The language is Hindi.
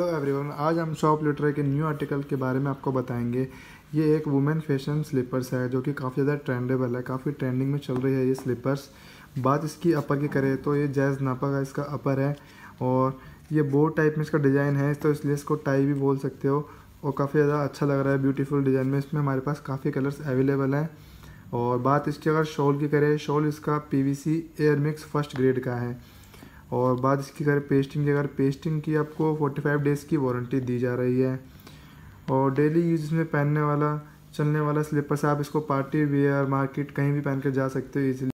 हेलो एवरीवन आज हम शॉप लिटरे के न्यू आर्टिकल के बारे में आपको बताएंगे ये एक वुमेन फैशन स्लीपर्स है जो कि काफ़ी ज़्यादा ट्रेंडेबल है काफ़ी ट्रेंडिंग में चल रही है ये स्लीपर्स बात इसकी अपर की करें तो ये जैज़ नापा का इसका अपर है और ये बोट टाइप में इसका डिज़ाइन है तो इसलिए इसको टाई भी बोल सकते हो और काफ़ी ज़्यादा अच्छा लग रहा है ब्यूटीफुल डिज़ाइन में इसमें हमारे पास काफ़ी कलर्स अवेलेबल हैं और बात इसकी अगर शॉल की करें शॉल इसका P V air mix first grade का है और बाद इसकी अगर पेस्टिंग की अगर पेस्टिंग की आपको 45 डेज़ की वारंटी दी जा रही है और डेली यूज में पहनने वाला चलने वाला स्लीपर्स आप इसको पार्टी वेयर मार्केट कहीं भी पहन कर जा सकते हो इजिली